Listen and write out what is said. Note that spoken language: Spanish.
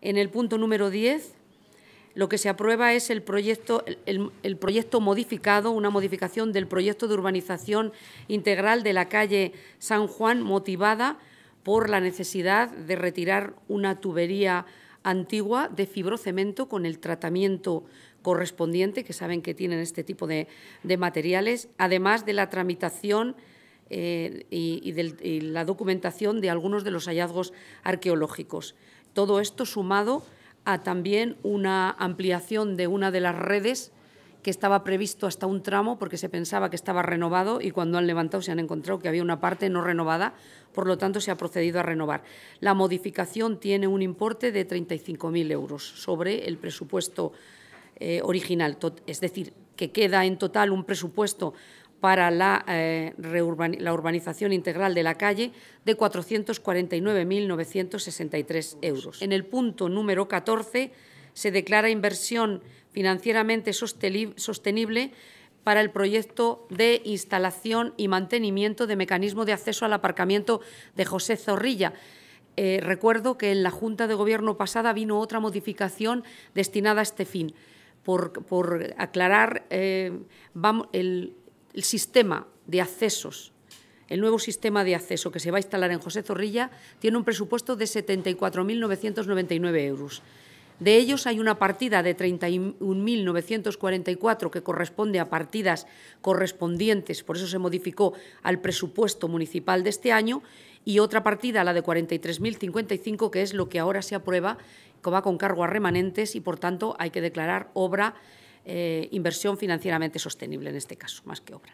En el punto número 10, lo que se aprueba es el proyecto, el, proyecto modificado, una modificación del proyecto de urbanización integral de la calle San Juan, motivada por la necesidad de retirar una tubería antigua de fibrocemento con el tratamiento correspondiente, que saben que tienen este tipo de, materiales, además de la tramitación eh, y la documentación de algunos de los hallazgos arqueológicos. Todo esto sumado a también una ampliación de una de las redes que estaba previsto hasta un tramo porque se pensaba que estaba renovado y cuando han levantado se han encontrado que había una parte no renovada, por lo tanto se ha procedido a renovar. La modificación tiene un importe de 35.000 euros sobre el presupuesto eh, original, es decir, que queda en total un presupuesto para eh, la, urbanización integral de la calle de 449.963 euros. En el punto número 14 se declara inversión financieramente sostenible para el proyecto de instalación y mantenimiento de mecanismo de acceso al aparcamiento de José Zorrilla. Eh, recuerdo que en la Junta de Gobierno pasada vino otra modificación destinada a este fin. Por, aclarar, eh, vamos, el, el sistema de accesos, el nuevo sistema de acceso que se va a instalar en José Zorrilla, tiene un presupuesto de 74.999 euros. De ellos hay una partida de 31.944 que corresponde a partidas correspondientes, por eso se modificó al presupuesto municipal de este año, y otra partida, la de 43.055, que es lo que ahora se aprueba, que va con cargo a remanentes y, por tanto, hay que declarar obra eh, inversión financieramente sostenible en este caso, más que obra.